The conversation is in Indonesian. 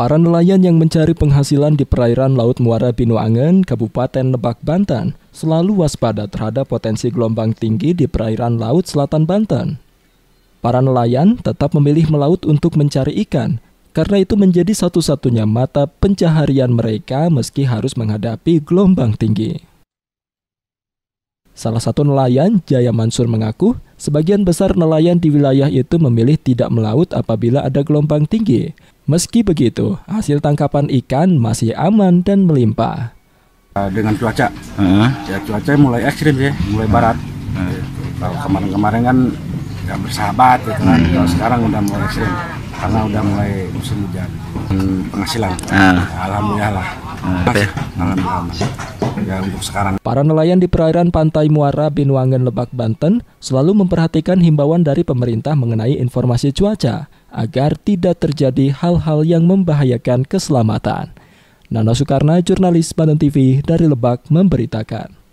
Para nelayan yang mencari penghasilan di perairan Laut Muara Binuangen, Kabupaten Lebak, Banten, selalu waspada terhadap potensi gelombang tinggi di perairan Laut Selatan Banten. Para nelayan tetap memilih melaut untuk mencari ikan, karena itu menjadi satu-satunya mata pencaharian mereka meski harus menghadapi gelombang tinggi. Salah satu nelayan, Jaya Mansur mengaku, sebagian besar nelayan di wilayah itu memilih tidak melaut apabila ada gelombang tinggi, Meski begitu, hasil tangkapan ikan masih aman dan melimpah. Eh, dengan cuaca, uh-huh. ya cuaca mulai ekstrim ya, mulai uh-huh. barat. Uh-huh. kemarin-kemarin kan ya bersahabat ya kan, kalau sekarang udah mulai ekstrim karena udah mulai musim hujan. Hmm, penghasilan, uh. alhamdulillah lah. Uh, alhamdulillah ya untuk sekarang. Para nelayan di perairan Pantai Muara Binuangan Lebak Banten selalu memperhatikan himbauan dari pemerintah mengenai informasi cuaca agar tidak terjadi hal-hal yang membahayakan keselamatan. Nana Soekarno, jurnalis Banten TV dari Lebak memberitakan.